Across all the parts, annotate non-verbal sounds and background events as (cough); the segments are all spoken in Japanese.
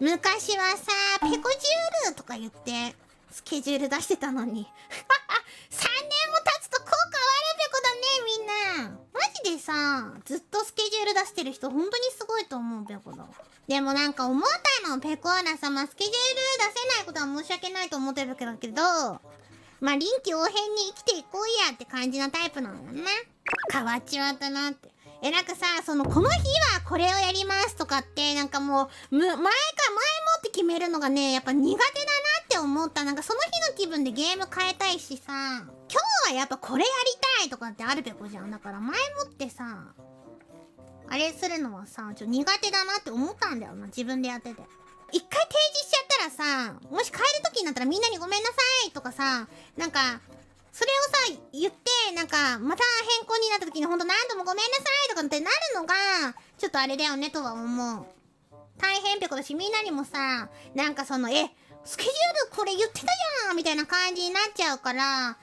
昔はさ、ペコジュールとか言って、スケジュール出してたのに。3 (laughs) 年も経つと効果わるペコだね、みんな。マジでさ、ずっとスケジュール出してる人、本当にすごいと思う、ペコだ。でもなんか思ったの、ペコアナ様、スケジュール出せないことは申し訳ないと思ってるけど、まあ、臨機応変に生きていこうやって感じなタイプなのね。変わっちまったなって。え、なんかさ、その、この日これをやりますとかって、なんかもう、前か前もって決めるのがね、やっぱ苦手だなって思った。なんかその日の気分でゲーム変えたいしさ、今日はやっぱこれやりたいとかってあるべこじゃん。だから前もってさ、あれするのはさ、ちょっと苦手だなって思ったんだよな、自分でやってて。一回提示しちゃったらさ、もし変える時になったらみんなにごめんなさいとかさ、なんか、それをさ、言って、なんか、また変更になった時にほんと何度もごめんなさいとかってなるのが、ちょっとあれだよねとは思う。大変ってことし、みんなにもさ、なんかその、え、スケジュールこれ言ってたじゃんみたいな感じになっちゃうから、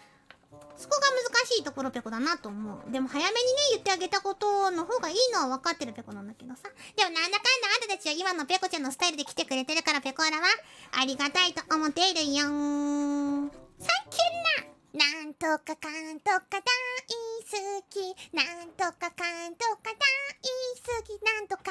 そこが難しいところぺこだなと思う。でも早めにね、言ってあげたことの方がいいのは分かってるペコなんだけどさ。でもなんだかんだあんたたちは今のペコちゃんのスタイルで来てくれてるからペコらラはありがたいと思っているよー。サンキューななんとかかんとか大好き。なんとかかんとか